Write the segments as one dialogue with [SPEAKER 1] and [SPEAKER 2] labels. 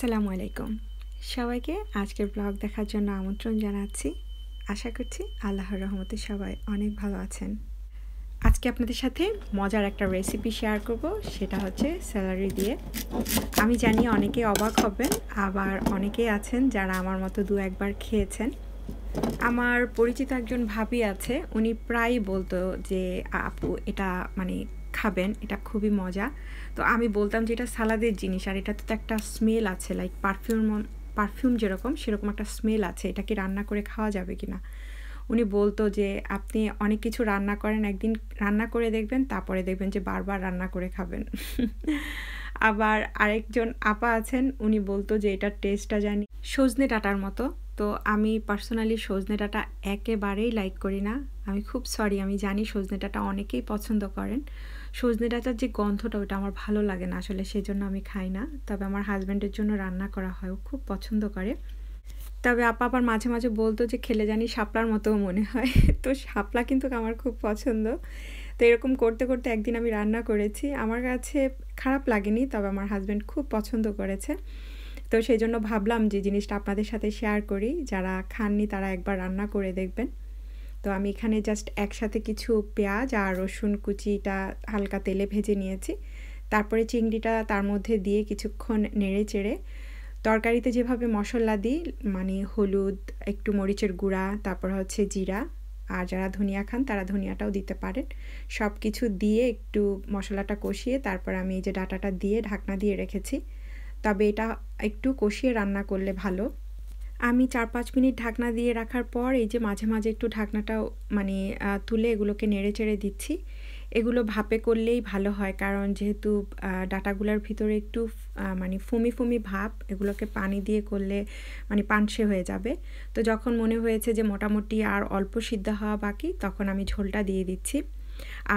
[SPEAKER 1] আসসালামু আলাইকুম সবাইকে আজকের ব্লগ দেখার জন্য আমন্ত্রণ জানাচ্ছি আশা করছি আল্লাহর রহমতে সবাই অনেক ভালো আছেন আজকে আপনাদের সাথে মজার একটা রেসিপি শেয়ার করব সেটা হচ্ছে স্যালারি দিয়ে আমি জানি অনেকে অবাক হবেন আবার অনেকেই আছেন যারা আমার মতো দু একবার খেয়েছেন আমার পরিচিত একজন ভাবি আছে উনি প্রায় বলতো যে আপু এটা মানে খাবেন এটা খুবই মজা তো আমি বলতাম যে এটা সালাদের জিনিস আর এটাতে তো একটা স্মেল আছে লাইক পারফিউম পারফিউম যেরকম সেরকম একটা স্মেল আছে এটা কি রান্না করে খাওয়া যাবে কি না উনি বলতো যে আপনি অনেক কিছু রান্না করেন একদিন রান্না করে দেখবেন তারপরে দেখবেন যে বারবার রান্না করে খাবেন আবার আরেকজন আপা আছেন উনি বলতো যে এটার টেস্টটা জানি সজনে ডাটার মতো তো আমি পার্সোনালি সজনে ডাটা একেবারেই লাইক করি না আমি খুব সরি আমি জানি সজনে ডাটা অনেকেই পছন্দ করেন সজনে ডাটার যে গন্ধটা ওটা আমার ভালো লাগে না আসলে সেই জন্য আমি খাই না তবে আমার হাজব্যান্ডের জন্য রান্না করা হয় ও খুব পছন্দ করে তবে আপা আবার মাঝে মাঝে বলতো যে খেলে জানি শাপলার মতো মনে হয় তো শাপলা কিন্তু আমার খুব পছন্দ তো এরকম করতে করতে একদিন আমি রান্না করেছি আমার কাছে খারাপ লাগেনি তবে আমার হাজব্যান্ড খুব পছন্দ করেছে তো সেই জন্য ভাবলাম যে জিনিসটা আপনাদের সাথে শেয়ার করি যারা খাননি তারা একবার রান্না করে দেখবেন তো আমি এখানে জাস্ট একসাথে কিছু পেঁয়াজ আর রসুন কুচিটা হালকা তেলে ভেজে নিয়েছি তারপরে চিংড়িটা তার মধ্যে দিয়ে কিছুক্ষণ নেড়ে চেড়ে তরকারিতে যেভাবে মশলা দিই মানে হলুদ একটু মরিচের গুঁড়া তারপর হচ্ছে জিরা আর যারা ধনিয়া খান তারা ধনিয়াটাও দিতে পারেন সব কিছু দিয়ে একটু মশলাটা কষিয়ে তারপর আমি এই যে ডাটাটা দিয়ে ঢাকনা দিয়ে রেখেছি তবে এটা একটু কষিয়ে রান্না করলে ভালো আমি চার পাঁচ মিনিট ঢাকনা দিয়ে রাখার পর এই যে মাঝে মাঝে একটু ঢাকনাটা মানে তুলে এগুলোকে নেড়ে চেড়ে দিচ্ছি এগুলো ভাপে করলেই ভালো হয় কারণ যেহেতু ডাটাগুলোর ভিতরে একটু মানে ফুমি ফুমি ভাপ এগুলোকে পানি দিয়ে করলে মানে পানসে হয়ে যাবে তো যখন মনে হয়েছে যে মোটামুটি আর অল্প সিদ্ধ হওয়া বাকি তখন আমি ঝোলটা দিয়ে দিচ্ছি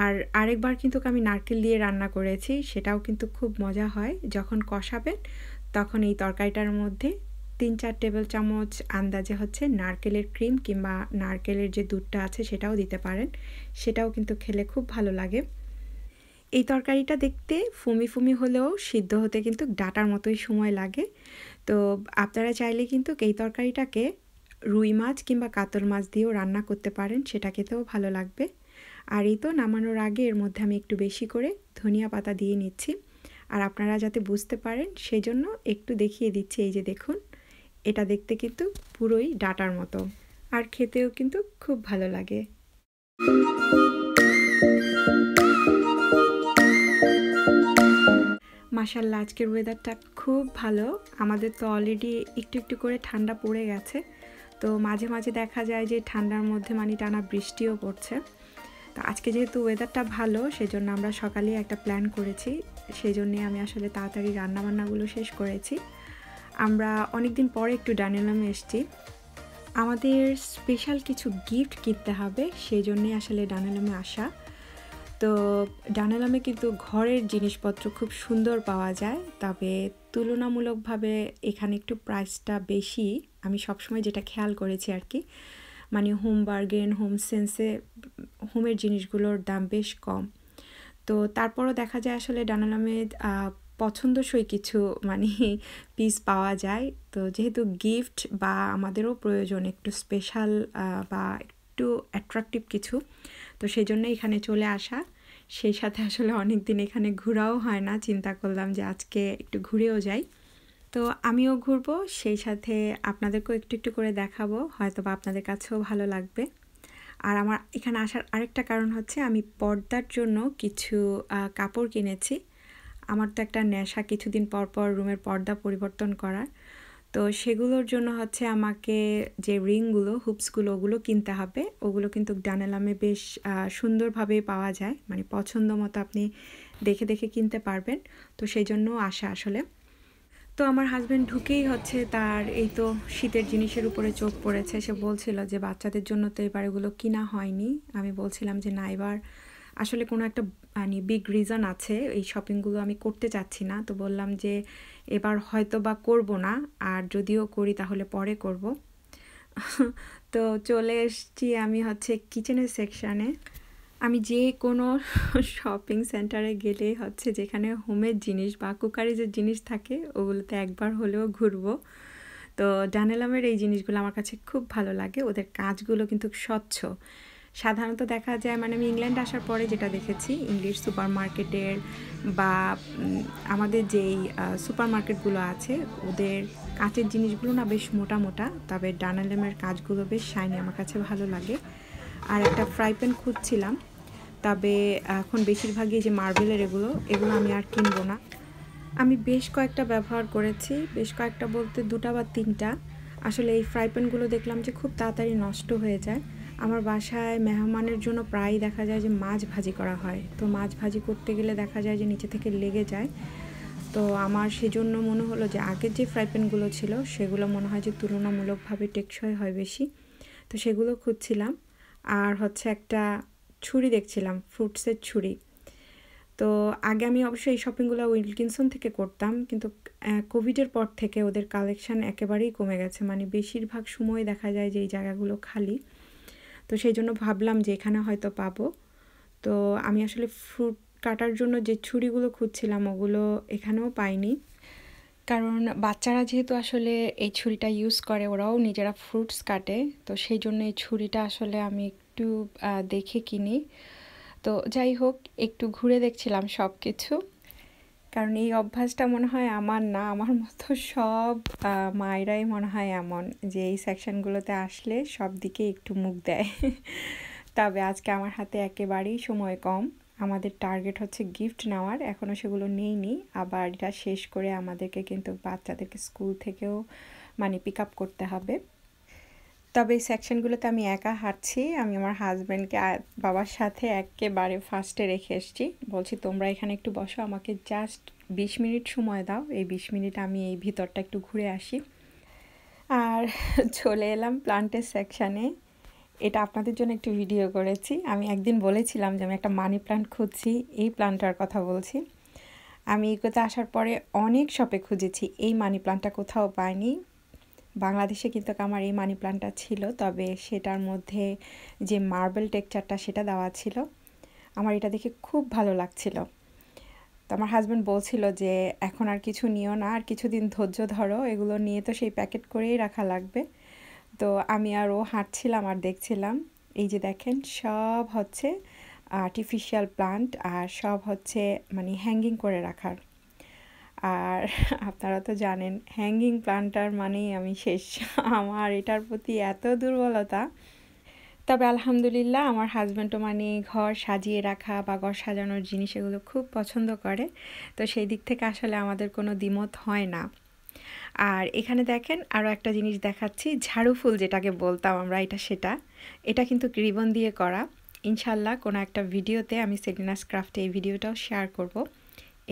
[SPEAKER 1] আর আরেকবার কিন্তু আমি নারকেল দিয়ে রান্না করেছি সেটাও কিন্তু খুব মজা হয় যখন কষাবেন তখন এই তরকারিটার মধ্যে তিন চার টেবিল চামচ আন্দাজে হচ্ছে নারকেলের ক্রিম কিংবা নারকেলের যে দুধটা আছে সেটাও দিতে পারেন সেটাও কিন্তু খেলে খুব ভালো লাগে এই তরকারিটা দেখতে ফুমি ফুমি হলেও সিদ্ধ হতে কিন্তু ডাটার মতোই সময় লাগে তো আপনারা চাইলে কিন্তু এই তরকারিটাকে রুই মাছ কিংবা কাতল মাছ দিয়েও রান্না করতে পারেন সেটা খেতেও ভালো লাগবে আর এই তো নামানোর আগে এর মধ্যে আমি একটু বেশি করে ধনিয়া পাতা দিয়ে নিচ্ছি আর আপনারা যাতে বুঝতে পারেন সেই জন্য একটু দেখিয়ে দিচ্ছি এই যে দেখুন এটা দেখতে কিন্তু পুরোই ডাটার মতো আর খেতেও কিন্তু খুব ভালো লাগে মাসাল্লা আজকের ওয়েদারটা খুব ভালো আমাদের তো অলরেডি একটু একটু করে ঠান্ডা পড়ে গেছে তো মাঝে মাঝে দেখা যায় যে ঠান্ডার মধ্যে মানে টানা বৃষ্টিও পড়ছে তো আজকে যেহেতু ওয়েদারটা ভালো সেই জন্য আমরা সকালে একটা প্ল্যান করেছি সেই জন্যে আমি আসলে তাড়াতাড়ি রান্নাবান্নাগুলো শেষ করেছি আমরা অনেকদিন পরে একটু ডানিলামে এসেছি আমাদের স্পেশাল কিছু গিফট কিনতে হবে সেই জন্যই আসলে ডানালামে আসা তো ডানালামে কিন্তু ঘরের জিনিসপত্র খুব সুন্দর পাওয়া যায় তবে তুলনামূলকভাবে এখানে একটু প্রাইসটা বেশি আমি সবসময় যেটা খেয়াল করেছি আর কি মানে হোম বার্গেন হোম সেন্সে হোমের জিনিসগুলোর দাম বেশ কম তো তারপরও দেখা যায় আসলে ডানালামে পছন্দসই কিছু মানে পিস পাওয়া যায় তো যেহেতু গিফট বা আমাদেরও প্রয়োজন একটু স্পেশাল বা একটু অ্যাট্রাকটিভ কিছু তো সেই জন্য এখানে চলে আসা সেই সাথে আসলে অনেক দিন এখানে ঘোরাও হয় না চিন্তা করলাম যে আজকে একটু ঘুরেও যাই তো আমিও ঘুরবো সেই সাথে আপনাদেরকেও একটু একটু করে দেখাবো হয়তো বা আপনাদের কাছেও ভালো লাগবে আর আমার এখানে আসার আরেকটা কারণ হচ্ছে আমি পর্দার জন্য কিছু কাপড় কিনেছি আমার তো একটা নেশা কিছুদিন পর পর রুমের পর্দা পরিবর্তন করার তো সেগুলোর জন্য হচ্ছে আমাকে যে রিংগুলো হুপসগুলো ওগুলো কিনতে হবে ওগুলো কিন্তু ডানেলামে বেশ সুন্দরভাবে পাওয়া যায় মানে পছন্দ মতো আপনি দেখে দেখে কিনতে পারবেন তো সেই জন্য আসা আসলে তো আমার হাজব্যান্ড ঢুকেই হচ্ছে তার এই তো শীতের জিনিসের উপরে চোখ পড়েছে সে বলছিল যে বাচ্চাদের জন্য তো এবার এগুলো কিনা হয়নি আমি বলছিলাম যে না এবার আসলে কোনো একটা মানে বিগ রিজন আছে এই শপিংগুলো আমি করতে চাচ্ছি না তো বললাম যে এবার হয়তো বা করব না আর যদিও করি তাহলে পরে করব তো চলে এসছি আমি হচ্ছে কিচেনের সেকশানে আমি যে কোনো শপিং সেন্টারে গেলে হচ্ছে যেখানে হোমের জিনিস বা কুকারি যে জিনিস থাকে ওগুলোতে একবার হলেও ঘুরবো তো ডানেলামের এই জিনিসগুলো আমার কাছে খুব ভালো লাগে ওদের কাজগুলো কিন্তু স্বচ্ছ সাধারণত দেখা যায় মানে আমি ইংল্যান্ড আসার পরে যেটা দেখেছি ইংলিশ সুপার মার্কেটের বা আমাদের যেই সুপার মার্কেটগুলো আছে ওদের কাঁচের জিনিসগুলো না বেশ মোটা মোটা তবে ডানালেমের কাজগুলো বেশ শাইনি আমার কাছে ভালো লাগে আর একটা ফ্রাই প্যান খুঁজছিলাম তবে এখন বেশিরভাগই যে মার্বেলের এগুলো এগুলো আমি আর কিনবো না আমি বেশ কয়েকটা ব্যবহার করেছি বেশ কয়েকটা বলতে দুটা বা তিনটা আসলে এই ফ্রাই প্যানগুলো দেখলাম যে খুব তাড়াতাড়ি নষ্ট হয়ে যায় আমার বাসায় মেহমানের জন্য প্রায় দেখা যায় যে মাছ ভাজি করা হয় তো মাছ ভাজি করতে গেলে দেখা যায় যে নিচে থেকে লেগে যায় তো আমার সেজন্য মনে হলো যে আগের যে ফ্রাই প্যানগুলো ছিল সেগুলো মনে হয় যে তুলনামূলকভাবে টেকসই হয় বেশি তো সেগুলো খুঁজছিলাম আর হচ্ছে একটা ছুরি দেখছিলাম ফ্রুটসের ছুরি তো আগে আমি অবশ্যই এই শপিংগুলো উইলকিনসন থেকে করতাম কিন্তু কোভিডের পর থেকে ওদের কালেকশান একেবারেই কমে গেছে মানে বেশিরভাগ সময় দেখা যায় যে এই জায়গাগুলো খালি তো সেই জন্য ভাবলাম যে এখানে হয়তো পাবো তো আমি আসলে ফ্রুট কাটার জন্য যে ছুরিগুলো খুঁজছিলাম ওগুলো এখানেও পাইনি কারণ বাচ্চারা যেহেতু আসলে এই ছুরিটা ইউজ করে ওরাও নিজেরা ফ্রুটস কাটে তো সেই জন্য এই ছুরিটা আসলে আমি একটু দেখে কিনি তো যাই হোক একটু ঘুরে দেখছিলাম সব কিছু কারণ এই অভ্যাসটা মনে হয় আমার না আমার মতো সব মায়েরাই মনে হয় এমন যে এই সেকশানগুলোতে আসলে সব দিকে একটু মুখ দেয় তবে আজকে আমার হাতে একেবারেই সময় কম আমাদের টার্গেট হচ্ছে গিফট নেওয়ার এখনও সেগুলো নেই নি আবার এটা শেষ করে আমাদেরকে কিন্তু বাচ্চাদেরকে স্কুল থেকেও মানে পিক আপ করতে হবে তবে এই সেকশনগুলোতে আমি একা হাঁটছি আমি আমার হাজব্যান্ডকে বাবার সাথে একেবারে ফার্স্টে রেখে এসছি বলছি তোমরা এখানে একটু বসো আমাকে জাস্ট বিশ মিনিট সময় দাও এই বিশ মিনিট আমি এই ভিতরটা একটু ঘুরে আসি আর চলে এলাম প্লান্টের সেকশানে এটা আপনাদের জন্য একটু ভিডিও করেছি আমি একদিন বলেছিলাম যে আমি একটা মানি প্লান্ট খুঁজছি এই প্লান্টার কথা বলছি আমি ইকোতে আসার পরে অনেক শপে খুঁজেছি এই মানি প্লান্টটা কোথাও পাইনি বাংলাদেশে কিন্তু আমার এই মানি প্লান্টটা ছিল তবে সেটার মধ্যে যে মার্বেল টেকচারটা সেটা দেওয়া ছিল আমার এটা দেখে খুব ভালো লাগছিল তো আমার হাজব্যান্ড বলছিল যে এখন আর কিছু নিও না আর কিছুদিন ধৈর্য ধরো এগুলো নিয়ে তো সেই প্যাকেট করেই রাখা লাগবে তো আমি আর ও হাঁটছিলাম আর দেখছিলাম এই যে দেখেন সব হচ্ছে আর্টিফিশিয়াল প্লান্ট আর সব হচ্ছে মানে হ্যাঙ্গিং করে রাখার আর আপনারা তো জানেন হ্যাঙ্গিং প্ল্যান্টার মানেই আমি শেষ আমার এটার প্রতি এত দুর্বলতা তবে আলহামদুলিল্লাহ আমার হাজব্যান্ডও মানে ঘর সাজিয়ে রাখা বা ঘর সাজানোর জিনিস এগুলো খুব পছন্দ করে তো সেই দিক থেকে আসলে আমাদের কোনো দ্বিমত হয় না আর এখানে দেখেন আরও একটা জিনিস দেখাচ্ছি ঝাড়ু ফুল যেটাকে বলতাম আমরা এটা সেটা এটা কিন্তু রিবন দিয়ে করা ইনশাল্লাহ কোনো একটা ভিডিওতে আমি সেলিনাস ক্রাফটে এই ভিডিওটাও শেয়ার করব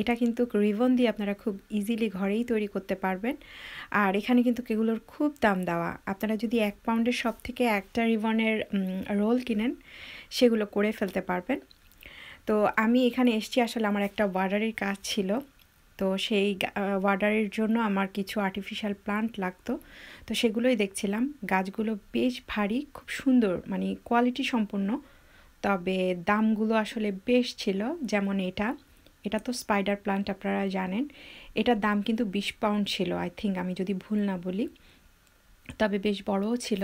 [SPEAKER 1] এটা কিন্তু রিবন দিয়ে আপনারা খুব ইজিলি ঘরেই তৈরি করতে পারবেন আর এখানে কিন্তু এগুলোর খুব দাম দেওয়া আপনারা যদি এক পাউন্ডের সব থেকে একটা রিবনের রোল কিনেন সেগুলো করে ফেলতে পারবেন তো আমি এখানে এসছি আসলে আমার একটা ওয়ার্ডারের কাজ ছিল তো সেই ওয়ার্ডারের জন্য আমার কিছু আর্টিফিশিয়াল প্লান্ট লাগতো তো সেগুলোই দেখছিলাম গাছগুলো বেশ ভারী খুব সুন্দর মানে কোয়ালিটি সম্পূর্ণ তবে দামগুলো আসলে বেশ ছিল যেমন এটা এটা তো স্পাইডার প্লান্ট আপনারা জানেন এটার দাম কিন্তু বিশ পাউন্ড ছিল আই থিঙ্ক আমি যদি ভুল না বলি তবে বেশ বড়ও ছিল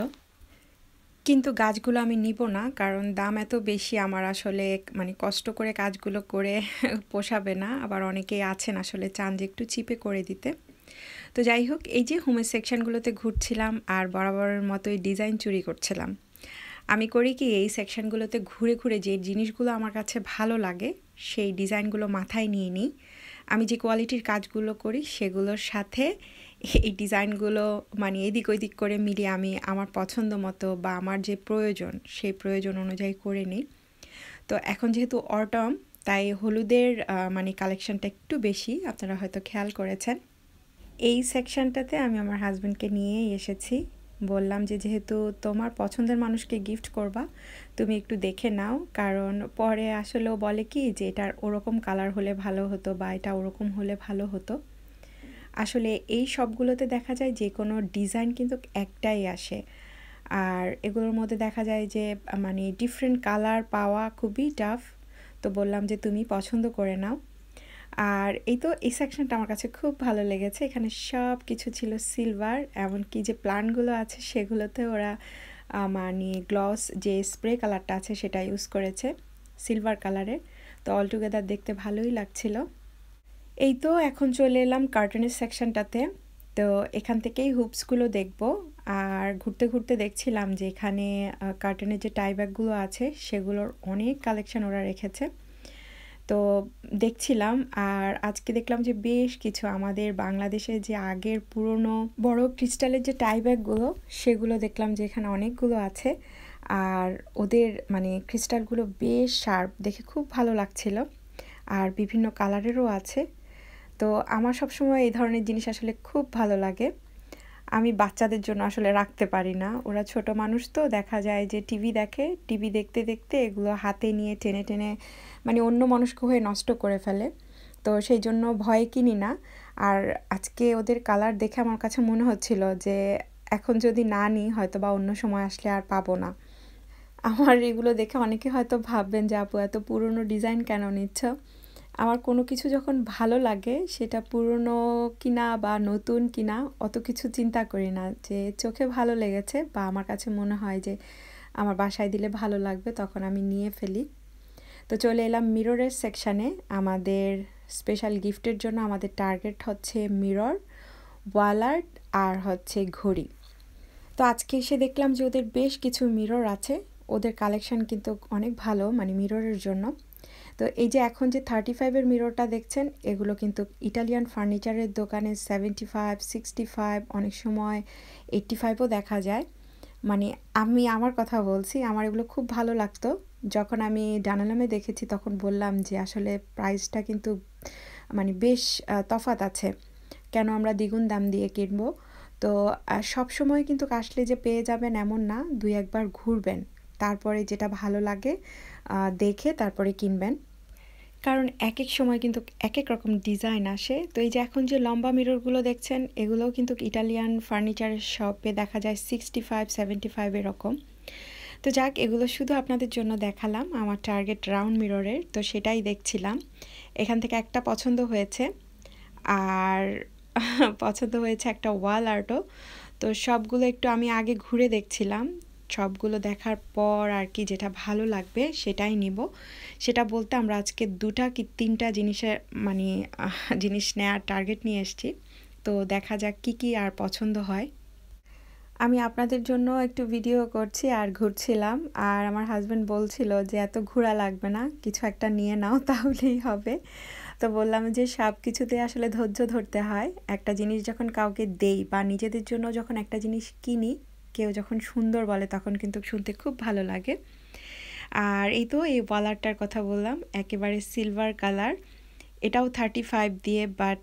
[SPEAKER 1] কিন্তু গাছগুলো আমি নিব না কারণ দাম এত বেশি আমার আসলে মানে কষ্ট করে কাজগুলো করে পোষাবে না আবার অনেকেই আছেন আসলে চান যে একটু চিপে করে দিতে তো যাই হোক এই যে হোমের সেকশানগুলোতে ঘুরছিলাম আর বরাবরের মতোই ডিজাইন চুরি করছিলাম আমি করি কি এই সেকশানগুলোতে ঘুরে ঘুরে যে জিনিসগুলো আমার কাছে ভালো লাগে সেই ডিজাইনগুলো মাথায় নিয়ে নিই আমি যে কোয়ালিটির কাজগুলো করি সেগুলোর সাথে এই ডিজাইনগুলো মানে এদিক ওইদিক করে মিলিয়ে আমি আমার পছন্দ মতো বা আমার যে প্রয়োজন সেই প্রয়োজন অনুযায়ী করে নিই তো এখন যেহেতু অটম তাই হলুদের মানে কালেকশানটা একটু বেশি আপনারা হয়তো খেয়াল করেছেন এই সেকশানটাতে আমি আমার হাজব্যান্ডকে নিয়েই এসেছি বললাম যে যেহেতু তোমার পছন্দের মানুষকে গিফট করবা তুমি একটু দেখে নাও কারণ পরে আসলেও বলে কি যে এটার ওরকম কালার হলে ভালো হতো বা এটা ওরকম হলে ভালো হতো আসলে এই সবগুলোতে দেখা যায় যে কোনো ডিজাইন কিন্তু একটাই আসে আর এগুলোর মধ্যে দেখা যায় যে মানে ডিফারেন্ট কালার পাওয়া খুবই টাফ তো বললাম যে তুমি পছন্দ করে নাও আর এই তো এই সেকশনটা আমার কাছে খুব ভালো লেগেছে এখানে সব কিছু ছিল সিলভার এমনকি যে প্লান্টগুলো আছে সেগুলোতে ওরা মানে গ্লস যে স্প্রে কালারটা আছে সেটা ইউজ করেছে সিলভার কালারের তো অলটুগেদার দেখতে ভালোই লাগছিল এই তো এখন চলে এলাম কার্টুনের সেকশনটাতে তো এখান থেকেই হুপসগুলো দেখব আর ঘুরতে ঘুরতে দেখছিলাম যে এখানে কার্টুনের যে টাই ব্যাগগুলো আছে সেগুলোর অনেক কালেকশন ওরা রেখেছে তো দেখছিলাম আর আজকে দেখলাম যে বেশ কিছু আমাদের বাংলাদেশে যে আগের পুরনো বড় ক্রিস্টালের যে টাই ব্যাগগুলো সেগুলো দেখলাম যে এখানে অনেকগুলো আছে আর ওদের মানে ক্রিস্টালগুলো বেশ শার্প দেখে খুব ভালো লাগছিল আর বিভিন্ন কালারেরও আছে তো আমার সবসময় এই ধরনের জিনিস আসলে খুব ভালো লাগে আমি বাচ্চাদের জন্য আসলে রাখতে পারি না ওরা ছোট মানুষ তো দেখা যায় যে টিভি দেখে টিভি দেখতে দেখতে এগুলো হাতে নিয়ে টেনে টেনে মানে অন্য মানুষকে হয়ে নষ্ট করে ফেলে তো সেই জন্য ভয় কিনি না আর আজকে ওদের কালার দেখে আমার কাছে মনে হচ্ছিল যে এখন যদি না নিই হয়তো বা অন্য সময় আসলে আর পাবো না আমার এগুলো দেখে অনেকে হয়তো ভাববেন যে আপু এত পুরনো ডিজাইন কেন নিচ্ছ আমার কোনো কিছু যখন ভালো লাগে সেটা পুরনো কিনা বা নতুন কিনা অত কিছু চিন্তা করি না যে চোখে ভালো লেগেছে বা আমার কাছে মনে হয় যে আমার বাসায় দিলে ভালো লাগবে তখন আমি নিয়ে ফেলি তো চলে এলাম মিররের সেকশানে আমাদের স্পেশাল গিফটের জন্য আমাদের টার্গেট হচ্ছে মিরর ওয়ালার্ট আর হচ্ছে ঘড়ি তো আজকে এসে দেখলাম যে ওদের বেশ কিছু মিরর আছে ওদের কালেকশান কিন্তু অনেক ভালো মানে মিররের জন্য তো এই যে এখন যে থার্টি ফাইভের মিররটা দেখছেন এগুলো কিন্তু ইটালিয়ান ফার্নিচারের দোকানে সেভেন্টি ফাইভ সিক্সটি ফাইভ অনেক সময় এইট্টি ফাইভও দেখা যায় মানে আমি আমার কথা বলছি আমার এগুলো খুব ভালো লাগতো যখন আমি ডানালামে দেখেছি তখন বললাম যে আসলে প্রাইসটা কিন্তু মানে বেশ তফাত আছে কেন আমরা দ্বিগুণ দাম দিয়ে কিনবো তো সব সময় কিন্তু কাশলে যে পেয়ে যাবেন এমন না দুই একবার ঘুরবেন তারপরে যেটা ভালো লাগে দেখে তারপরে কিনবেন কারণ এক এক সময় কিন্তু এক এক রকম ডিজাইন আসে তো এই যে এখন যে লম্বা মিররগুলো দেখছেন এগুলোও কিন্তু ইটালিয়ান ফার্নিচারের শপে দেখা যায় সিক্সটি ফাইভ সেভেন্টি ফাইভ এরকম তো যাক এগুলো শুধু আপনাদের জন্য দেখালাম আমার টার্গেট রাউন্ড মিররের তো সেটাই দেখছিলাম এখান থেকে একটা পছন্দ হয়েছে আর পছন্দ হয়েছে একটা ওয়াল আর্টও তো সবগুলো একটু আমি আগে ঘুরে দেখছিলাম সবগুলো দেখার পর আর কি যেটা ভালো লাগবে সেটাই নিব সেটা বলতে আমরা আজকে দুটা কি তিনটা জিনিসের মানে জিনিস নেওয়ার টার্গেট নিয়ে এসেছি তো দেখা যাক কি কি আর পছন্দ হয় আমি আপনাদের জন্য একটু ভিডিও করছি আর ঘুরছিলাম আর আমার হাজব্যান্ড বলছিল যে এত ঘোরা লাগবে না কিছু একটা নিয়ে নাও তাহলেই হবে তো বললাম যে সব কিছুতে আসলে ধৈর্য ধরতে হয় একটা জিনিস যখন কাউকে দেই বা নিজেদের জন্য যখন একটা জিনিস কিনি কেউ যখন সুন্দর বলে তখন কিন্তু শুনতে খুব ভালো লাগে আর এই তো এই ওয়ালারটার কথা বললাম একেবারে সিলভার কালার এটাও থার্টি ফাইভ দিয়ে বাট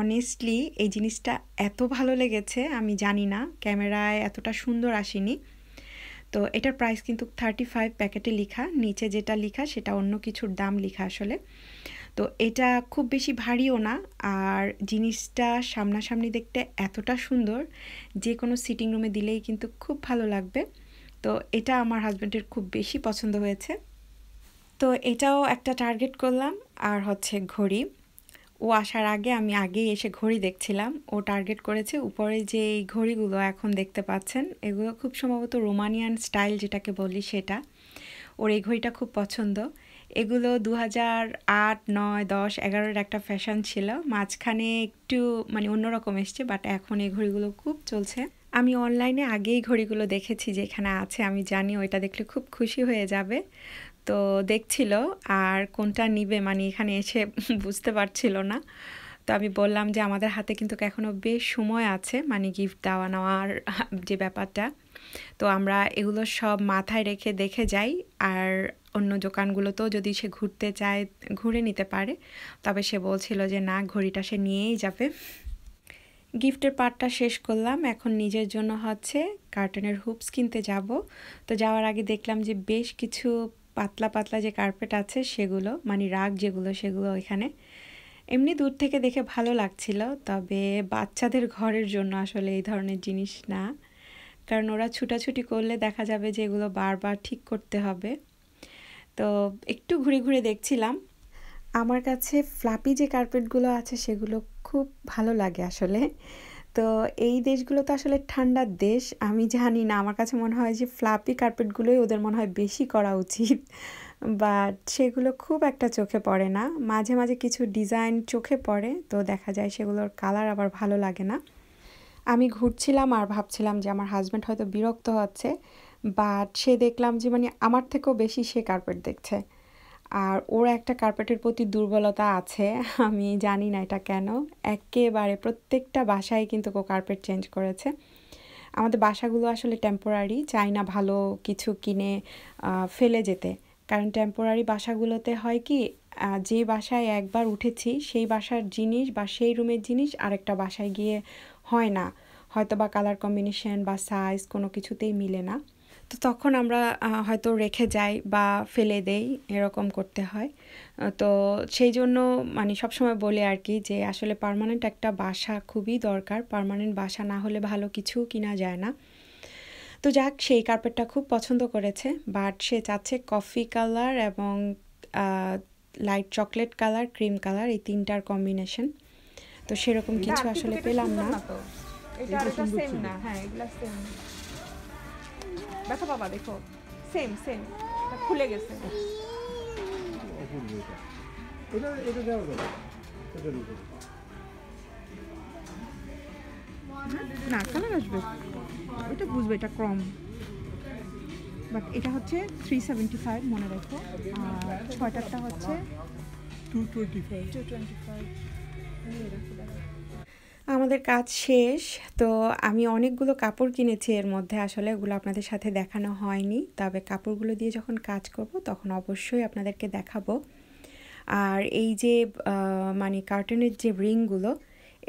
[SPEAKER 1] অনেস্টলি এই জিনিসটা এত ভালো লেগেছে আমি জানি না ক্যামেরায় এতটা সুন্দর আসেনি তো এটার প্রাইস কিন্তু থার্টি ফাইভ প্যাকেটে লিখা নিচে যেটা লিখা সেটা অন্য কিছুর দাম লিখা আসলে তো এটা খুব বেশি ভারীও না আর জিনিসটা সামনাসামনি দেখতে এতটা সুন্দর যে কোনো সিটিং রুমে দিলেই কিন্তু খুব ভালো লাগবে তো এটা আমার হাজব্যান্ডের খুব বেশি পছন্দ হয়েছে তো এটাও একটা টার্গেট করলাম আর হচ্ছে ঘড়ি ও আসার আগে আমি আগেই এসে ঘড়ি দেখছিলাম ও টার্গেট করেছে উপরে যে এই ঘড়িগুলো এখন দেখতে পাচ্ছেন এগুলো খুব সম্ভবত রোমানিয়ান স্টাইল যেটাকে বলি সেটা ওর এই ঘড়িটা খুব পছন্দ এগুলো দু হাজার আট নয় দশ এগারোর একটা ফ্যাশন ছিল মাঝখানে একটু মানে অন্যরকম এসছে বাট এখন এই ঘড়িগুলো খুব চলছে আমি অনলাইনে আগেই ঘড়িগুলো দেখেছি যেখানে আছে আমি জানি ওইটা দেখলে খুব খুশি হয়ে যাবে তো দেখছিল আর কোনটা নিবে মানে এখানে এসে বুঝতে পারছিল না তো আমি বললাম যে আমাদের হাতে কিন্তু এখনও বেশ সময় আছে মানে গিফট দেওয়া নেওয়ার যে ব্যাপারটা তো আমরা এগুলো সব মাথায় রেখে দেখে যাই আর অন্য দোকানগুলোতেও যদি সে ঘুরতে চায় ঘুরে নিতে পারে তবে সে বলছিল যে না ঘড়িটা সে নিয়েই যাবে গিফটের পার্টটা শেষ করলাম এখন নিজের জন্য হচ্ছে কার্টনের হুপস কিনতে যাব তো যাওয়ার আগে দেখলাম যে বেশ কিছু পাতলা পাতলা যে কার্পেট আছে সেগুলো মানে রাগ যেগুলো সেগুলো ওইখানে এমনি দূর থেকে দেখে ভালো লাগছিল তবে বাচ্চাদের ঘরের জন্য আসলে এই ধরনের জিনিস না কারণ ওরা ছুটাছুটি করলে দেখা যাবে যে এগুলো বারবার ঠিক করতে হবে তো একটু ঘুরে ঘুরে দেখছিলাম আমার কাছে ফ্লাপি যে কার্পেটগুলো আছে সেগুলো খুব ভালো লাগে আসলে তো এই দেশগুলো তো আসলে ঠান্ডার দেশ আমি জানি না আমার কাছে মনে হয় যে ফ্লাপি কার্পেটগুলোই ওদের মনে হয় বেশি করা উচিত বাট সেগুলো খুব একটা চোখে পড়ে না মাঝে মাঝে কিছু ডিজাইন চোখে পড়ে তো দেখা যায় সেগুলোর কালার আবার ভালো লাগে না আমি ঘুরছিলাম আর ভাবছিলাম যে আমার হাজব্যান্ড হয়তো বিরক্ত হচ্ছে বাট সে দেখলাম যে মানে আমার থেকেও বেশি সে কার্পেট দেখছে আর ওর একটা কার্পেটের প্রতি দুর্বলতা আছে আমি জানি না এটা কেন একেবারে প্রত্যেকটা বাসায় কিন্তু ও কার্পেট চেঞ্জ করেছে আমাদের বাসাগুলো আসলে টেম্পোরারি চাই না ভালো কিছু কিনে ফেলে যেতে কারণ টেম্পোরারি বাসাগুলোতে হয় কি যে বাসায় একবার উঠেছি সেই বাসার জিনিস বা সেই রুমের জিনিস আরেকটা বাসায় গিয়ে হয় না হয়তো বা কালার কম্বিনেশন বা সাইজ কোনো কিছুতেই মিলে না তো তখন আমরা হয়তো রেখে যাই বা ফেলে দেই এরকম করতে হয় তো সেই জন্য মানে সবসময় বলে আর কি যে আসলে পারমানেন্ট একটা বাসা খুবই দরকার পারমানেন্ট বাসা না হলে ভালো কিছু কিনা যায় না তো যাক সেই কার্পেটটা খুব পছন্দ করেছে বাট সে চাচ্ছে কফি কালার এবং light chocolate colour cream colour এই তিনটার কম্বিনেশন তো সেরকম কিছু আসলে পেলাম না এটা এটা সেম না হ্যাঁ এগুলা সেম দেখো বাবা দেখো সেম সেম খুলে গেছে এটা এটা দাও এটা না কালার আসবে এটা বুঝবে এটা ক্রম বাট এটা হচ্ছে থ্রি সেভেন্টি ফাইভ মনে রাখো আর ছয়টারটা হচ্ছে two twenty five two twenty five আমাদের কাজ শেষ তো আমি অনেকগুলো কাপড় কিনেছি এর মধ্যে আসলে এগুলো আপনাদের সাথে দেখানো হয়নি তবে কাপড়গুলো দিয়ে যখন কাজ করব তখন অবশ্যই আপনাদেরকে দেখাবো আর এই যে মানে কার্টুনের যে রিংগুলো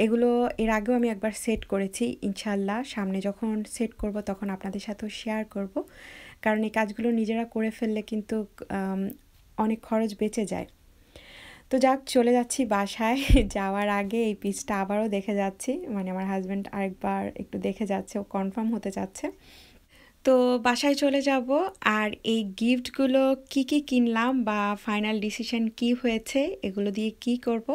[SPEAKER 1] এগুলো এর আগেও আমি একবার সেট করেছি ইনশাল্লাহ সামনে যখন সেট করব তখন আপনাদের সাথেও শেয়ার করব কারণ এই কাজগুলো নিজেরা করে ফেললে কিন্তু অনেক খরচ বেঁচে যায় তো যাক চলে যাচ্ছি বাসায় যাওয়ার আগে এই পিসটা আবারও দেখে যাচ্ছি মানে আমার হাজব্যান্ড আরেকবার একটু দেখে যাচ্ছে ও কনফার্ম হতে যাচ্ছে তো বাসায় চলে যাব আর এই গিফটগুলো কি কি কিনলাম বা ফাইনাল ডিসিশন কি হয়েছে এগুলো দিয়ে কি করব।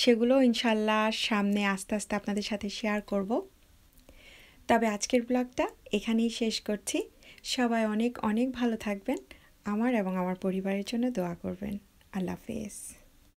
[SPEAKER 1] সেগুলো ইনশাল্লাহ সামনে আস্তে আস্তে আপনাদের সাথে শেয়ার করব। তবে আজকের ব্লগটা এখানেই শেষ করছি সবাই অনেক অনেক ভালো থাকবেন আমার এবং আমার পরিবারের জন্য দোয়া করবেন আল্লাহ হাফেজ